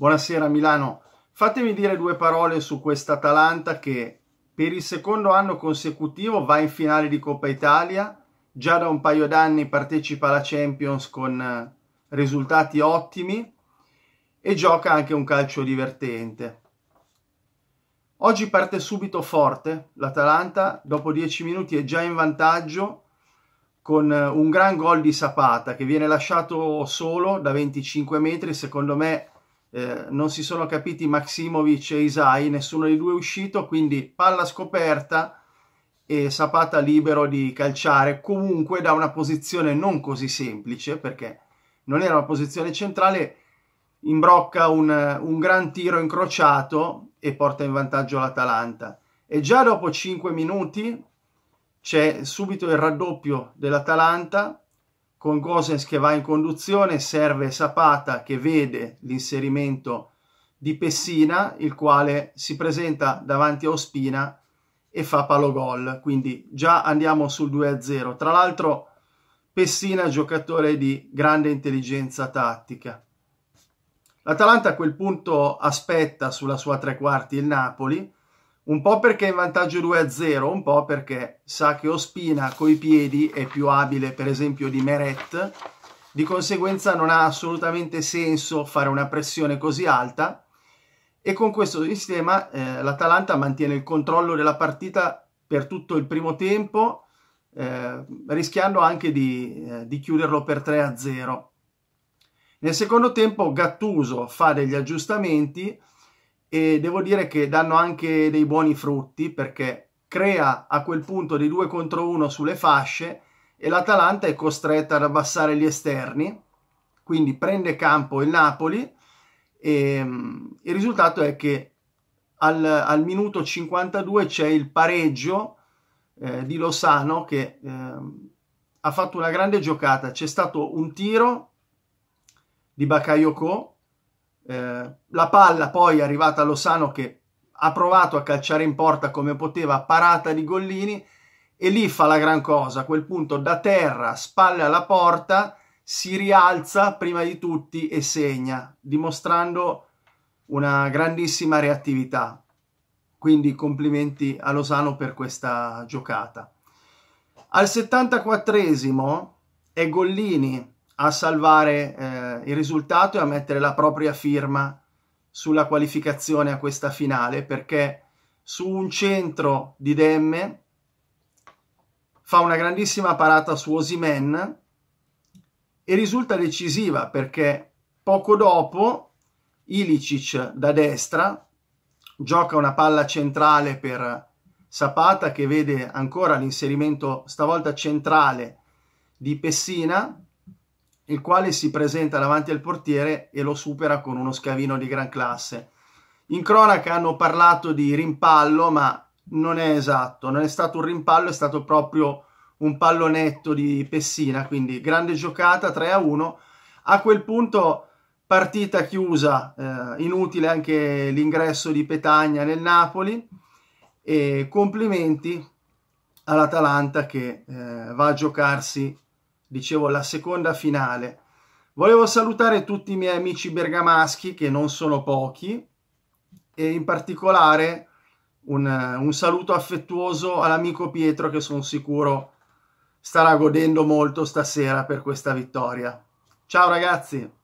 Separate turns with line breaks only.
Buonasera Milano, fatemi dire due parole su questa Atalanta che per il secondo anno consecutivo va in finale di Coppa Italia, già da un paio d'anni partecipa alla Champions con eh, risultati ottimi e gioca anche un calcio divertente. Oggi parte subito forte l'Atalanta, dopo dieci minuti è già in vantaggio con eh, un gran gol di Sapata che viene lasciato solo da 25 metri, secondo me eh, non si sono capiti Maximovic e Isai, nessuno dei due è uscito, quindi palla scoperta e Sapata libero di calciare comunque da una posizione non così semplice perché non era una posizione centrale, imbrocca un, un gran tiro incrociato e porta in vantaggio l'Atalanta. E già dopo 5 minuti c'è subito il raddoppio dell'Atalanta con Gosens che va in conduzione, serve Sapata che vede l'inserimento di Pessina, il quale si presenta davanti a Ospina e fa palo gol, quindi già andiamo sul 2-0. Tra l'altro Pessina giocatore di grande intelligenza tattica. L'Atalanta a quel punto aspetta sulla sua tre quarti il Napoli, un po' perché è in vantaggio 2 a 0, un po' perché sa che Ospina coi piedi è più abile per esempio di Meret, di conseguenza non ha assolutamente senso fare una pressione così alta e con questo sistema eh, l'Atalanta mantiene il controllo della partita per tutto il primo tempo, eh, rischiando anche di, eh, di chiuderlo per 3 a 0. Nel secondo tempo Gattuso fa degli aggiustamenti, e devo dire che danno anche dei buoni frutti perché crea a quel punto dei due contro uno sulle fasce e l'Atalanta è costretta ad abbassare gli esterni, quindi prende campo il Napoli e mm, il risultato è che al, al minuto 52 c'è il pareggio eh, di Lozano che eh, ha fatto una grande giocata, c'è stato un tiro di Bakayoko eh, la palla poi è arrivata a Lozano che ha provato a calciare in porta come poteva, parata di Gollini e lì fa la gran cosa. A quel punto da terra, spalle alla porta, si rialza prima di tutti e segna, dimostrando una grandissima reattività. Quindi complimenti a Lozano per questa giocata. Al 74esimo è Gollini a salvare eh, il risultato e a mettere la propria firma sulla qualificazione a questa finale perché su un centro di Demme fa una grandissima parata su Osimen e risulta decisiva perché poco dopo Ilicic da destra gioca una palla centrale per Sapata che vede ancora l'inserimento stavolta centrale di Pessina il quale si presenta davanti al portiere e lo supera con uno scavino di gran classe. In cronaca hanno parlato di rimpallo, ma non è esatto, non è stato un rimpallo, è stato proprio un pallonetto di Pessina, quindi grande giocata 3 a 1. A quel punto partita chiusa, eh, inutile anche l'ingresso di Petagna nel Napoli e complimenti all'Atalanta che eh, va a giocarsi dicevo la seconda finale. Volevo salutare tutti i miei amici bergamaschi, che non sono pochi, e in particolare un, un saluto affettuoso all'amico Pietro, che sono sicuro starà godendo molto stasera per questa vittoria. Ciao ragazzi!